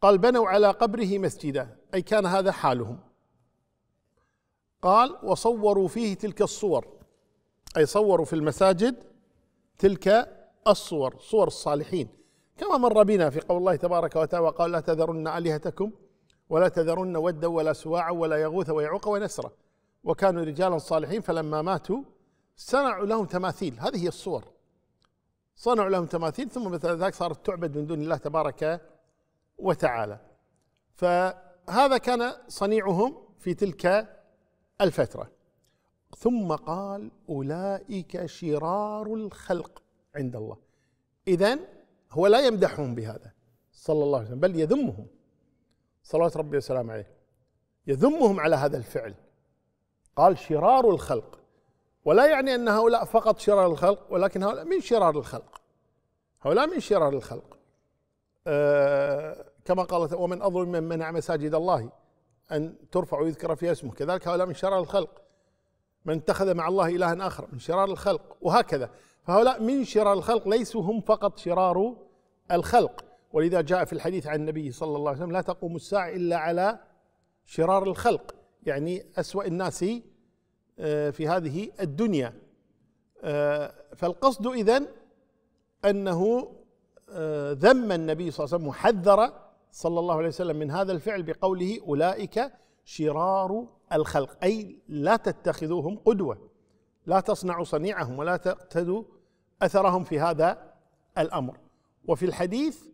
قال بنوا على قبره مسجدا أي كان هذا حالهم قال وصوروا فيه تلك الصور أي صوروا في المساجد تلك الصور صور الصالحين كما مر بنا في قول الله تبارك وتعالى وقال لا تذرن آلهتكم ولا تذرن ودا ولا سواعا ولا يغوث ويعوق ونسرا وكانوا رجالا صالحين فلما ماتوا صنعوا لهم تماثيل هذه هي الصور صنعوا لهم تماثيل ثم بعد ذلك صارت تعبد من دون الله تبارك وتعالى فهذا كان صنيعهم في تلك الفتره ثم قال اولئك شرار الخلق عند الله اذا هو لا يمدحهم بهذا صلى الله عليه وسلم بل يذمهم صلوات ربي وسلامه عليه يذمهم على هذا الفعل قال شرار الخلق ولا يعني ان هؤلاء فقط شرار الخلق ولكن هؤلاء من شرار الخلق هؤلاء من شرار الخلق آه كما قالت ومن أظلم من منع مساجد الله أن ترفع ويذكر فيها اسمه كذلك هؤلاء من شرار الخلق من اتخذ مع الله إلها آخر من شرار الخلق وهكذا فهؤلاء من شرار الخلق ليسوا هم فقط شرار الخلق ولذا جاء في الحديث عن النبي صلى الله عليه وسلم لا تقوم الساعة إلا على شرار الخلق يعني أسوأ الناس آه، في هذه الدنيا آه، فالقصد إذن أنه آه، ذم النبي صلى الله عليه وسلم وحذر صلى الله عليه وسلم من هذا الفعل بقوله أولئك شرار الخلق أي لا تتخذوهم قدوة لا تصنعوا صنيعهم ولا تقتدوا أثرهم في هذا الأمر وفي الحديث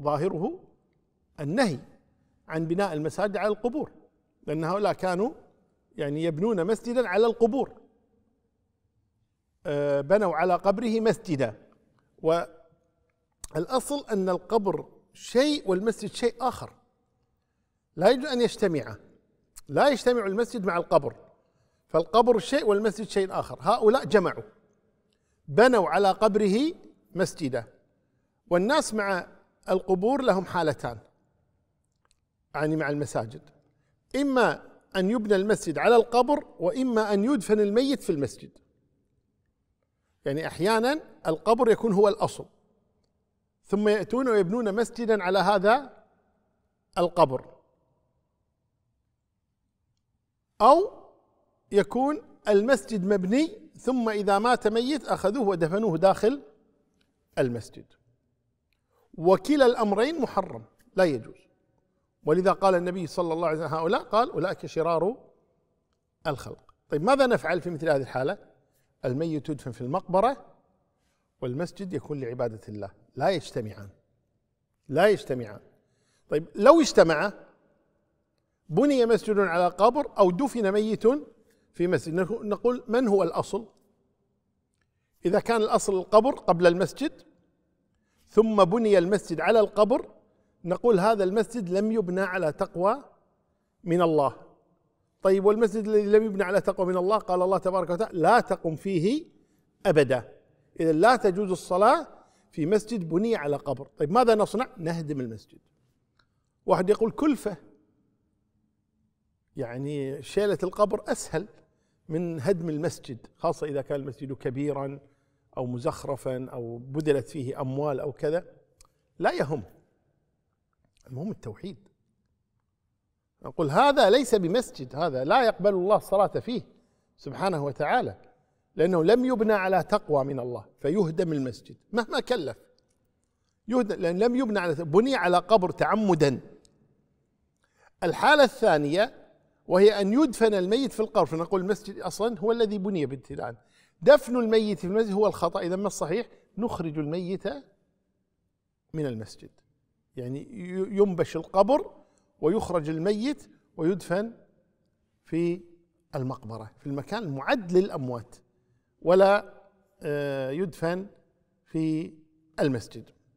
ظاهره النهي عن بناء المساجد على القبور لأن هؤلاء كانوا يعني يبنون مسجدا على القبور آه، بنوا على قبره مسجدا والأصل أن القبر شيء والمسجد شيء آخر لا يجوز أن يجتمعا لا يجتمع المسجد مع القبر فالقبر شيء والمسجد شيء آخر هؤلاء جمعوا بنوا على قبره مسجدا والناس مع القبور لهم حالتان يعني مع المساجد إما أن يبنى المسجد على القبر وإما أن يدفن الميت في المسجد يعني أحيانا القبر يكون هو الأصل ثم يأتون ويبنون مسجدا على هذا القبر أو يكون المسجد مبني ثم إذا مات ميت أخذوه ودفنوه داخل المسجد وكلا الأمرين محرم لا يجوز ولذا قال النبي صلى الله عليه وسلم هؤلاء قال أولئك شرار الخلق طيب ماذا نفعل في مثل هذه الحالة الميت يدفن في المقبرة والمسجد يكون لعبادة الله لا يجتمعان لا يجتمعان طيب لو اجتمعا بني مسجد على قبر أو دفن ميت في مسجد نقول من هو الأصل إذا كان الأصل القبر قبل المسجد ثم بني المسجد على القبر نقول هذا المسجد لم يبنى على تقوى من الله طيب والمسجد الذي لم يبنى على تقوى من الله قال الله تبارك وتعالى لا تقم فيه أبدا إذا لا تجوز الصلاة في مسجد بني على قبر طيب ماذا نصنع نهدم المسجد واحد يقول كلفة يعني شيلة القبر أسهل من هدم المسجد خاصة إذا كان المسجد كبيرا أو مزخرفا أو بذلت فيه أموال أو كذا لا يهم المهم التوحيد نقول هذا ليس بمسجد هذا لا يقبل الله الصلاة فيه سبحانه وتعالى لأنه لم يبنى على تقوى من الله فيهدم المسجد مهما كلف يهدم لأن لم يبنى على بني على قبر تعمدا الحالة الثانية وهي أن يدفن الميت في القبر فنقول المسجد أصلا هو الذي بني ابتداء دفن الميت في المسجد هو الخطأ إذا ما الصحيح نخرج الميت من المسجد يعني ينبش القبر ويخرج الميت ويدفن في المقبرة في المكان المعد للأموات ولا آه، يدفن في المسجد